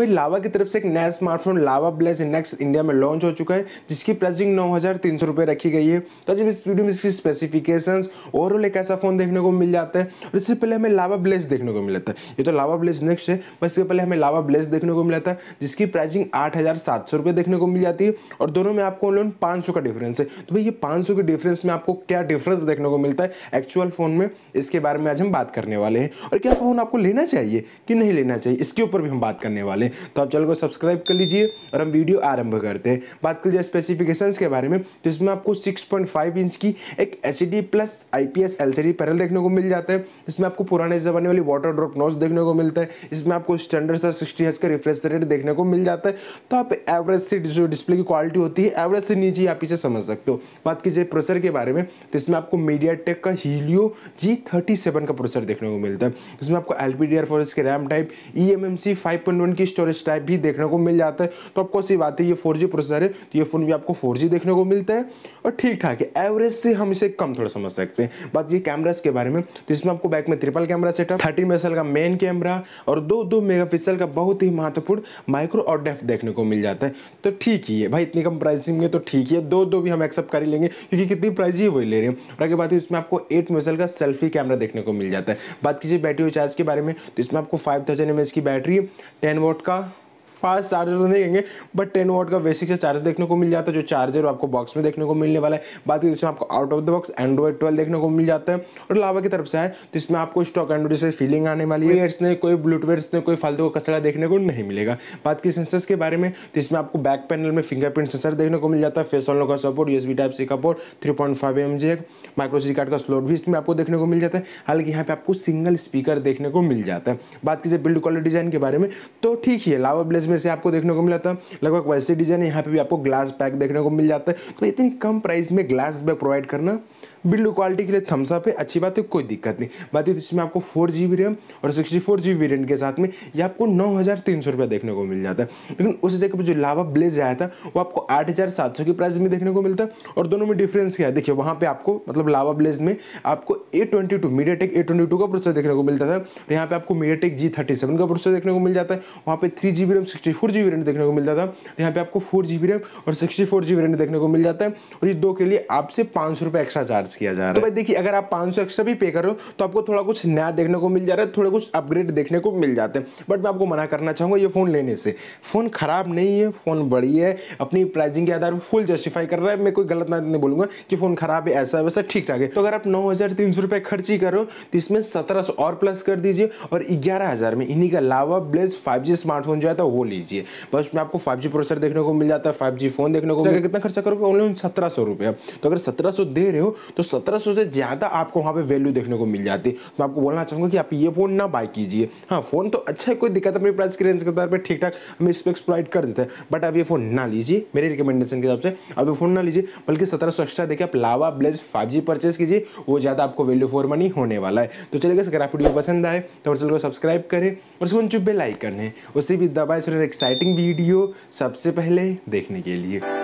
वही लावा की तरफ से एक नया smartphone Lava Blaze next India में लॉन्च हो चुका है जिसकी प्राइसिंग नौ हज़ार तीन सौ रुपये रखी गई है तो जब इस वीडियो में इसकी स्पेसिफिकेशंस ओवरऑल एक ऐसा फ़ोन देखने को मिल जाता है और इससे पहले हमें लावा ब्लेस देखने को मिला था ये तो लावा ब्लेस नेक्स्ट है बस इसके पहले हमें लावा ब्लेस देखने को मिला था जिसकी प्राइसिंग आठ हज़ार सात सौ रुपए देखने को मिल जाती है और दोनों में आपको ऑनलाइन पाँच सौ का डिफरेंस है तो भाई ये पाँच सौ के डिफरेंस में आपको क्या डिफरेंस देखने को मिलता है एक्चुअल फ़ोन में इसके बारे में आज हम बात करने वाले हैं और क्या फ़ोन आपको लेना चाहिए कि नहीं लेना चाहिए इसके ऊपर भी हम बात करने वाले हैं हैं तो आप चैनल को सब्सक्राइब कर लीजिए और हम वीडियो आरंभ करते हैं बात कर लीजिए स्पेसिफिकेशंस के बारे में तो इसमें आपको 6.5 इंच की एक H plus I P panel देखने को मिल जाता है इसमें आपको पुराने ज़माने वाली वाटर ड्रॉप नोज देखने को मिलता है इसमें आपको स्टैंडर्ड सर सिक्सटी हज का रिफ्रेश रेट देखने को मिल जाता है तो आप एवरेज से जो डिस्प्ले की क्वालिटी होती है एवरेज से नीचे आप इसे समझ सकते हो बात कीजिए प्रोसेसर के बारे में तो इसमें आपको मीडिया टेक का हीलियो जी थर्टी सेवन का प्रोसेसर देखने को मिलता है इसमें आपको L P D R four इसके RAM type E M M C five point storage type भी देखने को मिल जाता है तो आपको सी बात है ये फोर प्रोसेसर है तो ये फ़ोन भी आपको फोर देखने को मिलता है और ठीक ठाक है एवरेज से हम इसे कम थोड़ा समझ सकते हैं बात ये कैमराज के बारे में तो इसमें आपको बैक में triple camera setup thirty mega का मेन कैमरा और दो दो मेगापिक्सल का बहुत ही महत्वपूर्ण माइक्रो और डेफ देखने को मिल जाता है तो ठीक ही है भाई इतनी कम प्राइसिंग में तो ठीक ही है दो दो भी हम एक्सेप्ट कर ही लेंगे क्योंकि कितनी प्राइस ही वही ले रहे हैं और आगे बात है इसमें आपको एट मेगा का सेल्फी कैमरा देखने को मिल जाता है बात कीजिए बैटरी चार्ज के बारे में तो इसमें आपको फाइव थाउजेंड की battery ten watt куртка fast charger तो नहीं कहेंगे बट टेन वोट का बेसिक से चार्जर देखने को मिल जाता है जो चार्जर आपको बॉक्स में देखने को मिलने वाला है बात तो इसमें आपको out of the box Android twelve देखने को मिल जाता है और लावा की तरफ से है तो इसमें आपको स्टॉक एंड्रॉइड से फीलिंग आने वाली है इसमें ने कोई ब्लूटूथ ने कोई फालतू का कचरा देखने को नहीं मिलेगा बात की सेंसर्स के बारे में तो इसमें आपको बैक पैनल में फिंगरप्रिंट सेंसर देखने को मिल जाता है फेस ऑन का सपोर्ट यूएसबी टाइप सी का port three point five M G एक माइक्रो सी कार्ड का स्लोट भी इसमें आपको देखने को मिल जाता है हालांकि यहाँ पे आपको सिंगल स्पीकर देखने को मिल जाता है बात की जाए बिल्ड क्वालिटी डिजाइन के बारे में तो ठीक है लावा ब्लेज इसमें से आपको देखने को मिला था लगभग वैसे डिजाइन यहाँ पे भी आपको ग्लास बैग देखने को मिल जाता है तो इतनी कम प्राइस में ग्लास बैग प्रोवाइड करना बिल्ड क्वालिटी के लिए थम्सअप है अच्छी बात है कोई दिक्कत नहीं बात है इसमें आपको फोर जी रैम और सिक्सटी फोर जी वेरियंट के साथ में ये आपको नौ हज़ार तीन सौ रुपये देखने को मिल जाता है लेकिन उस जगह पर जो लावा ब्लेज आया था वो आपको आठ हज़ार सात सौ की प्राइस में देखने को मिलता है और दोनों में डिफरेंस क्या है देखिए वहाँ पर आपको मतलब लावा ब्लेज में आपको A twenty two MediaTek A twenty two का प्रोसेसर देखने को मिलता था और यहाँ पर आपको MediaTek G thirty seven का प्रोसेसर देखने को मिल जाता है वहाँ पर three G B RAM sixty four G B देखने को मिलता था यहाँ पर आपको फोर जी बी रैम और सिक्सटी फोर जी बी देखने को मिल जाता है और ये दो के लिए आपसे पाँच सौ रुपये एक्स्ट्रा चार्ज चार्ज किया जा रहा तो है तो भाई देखिए अगर आप पाँच एक्स्ट्रा भी पे कर रहे हो तो आपको थोड़ा कुछ नया देखने को मिल जा रहा है थोड़े कुछ अपग्रेड देखने को मिल जाते हैं बट मैं आपको मना करना चाहूँगा ये फ़ोन लेने से फ़ोन ख़राब नहीं है फ़ोन बढ़िया है अपनी प्राइसिंग के आधार पर फुल जस्टिफाई कर रहा है मैं कोई गलत ना नहीं बोलूँगा कि फ़ोन ख़राब है ऐसा वैसा ठीक ठाक है तो अगर आप नौ हज़ार तीन सौ रुपये खर्च करो तो इसमें सत्रह सौ और प्लस कर दीजिए और ग्यारह हज़ार में इन्हीं का अलावा ब्लेज फाइव जी स्मार्टफोन जो है तो वो लीजिए बस में आपको फाइव जी प्रोसेसर देखने को मिल जाता है फाइव जी फोन देखने को तो मिल कितना खर्चा करोगे ओनली सत्रह सौ रुपये तो अगर सत्रह सौ दे रहे हो तो तो सत्रह से ज़्यादा आपको वहाँ पर वैल्यू देखने को मिल जाती है तो आपको बोलना चाहूँगा कि आप ये फ़ोन ना बाई कीजिए हाँ फ़ोन तो अच्छा है कोई दिक्कत अपनी प्राइस की रेंज के तौर पर ठीक ठाक इस स्पेक्स प्रोवाइड कर देते हैं बट आप ये फ़ोन ना लीजिए मेरे रिकमेंडेशन के हिसाब से आप ये फ़ोन ना लीजिए बल्कि सत्रह सौ एक्स्ट्रा देखिए आप Lava Blaze five G purchase कीजिए वो ज़्यादा आपको वैल्यू फॉर मनी होने वाला है तो चलिए अगर आप वीडियो पसंद आए तो चैनल को सब्सक्राइब करें और उसको चुप लाइक करें है उसे भी दबाए एक्साइटिंग वीडियो सबसे पहले देखने के लिए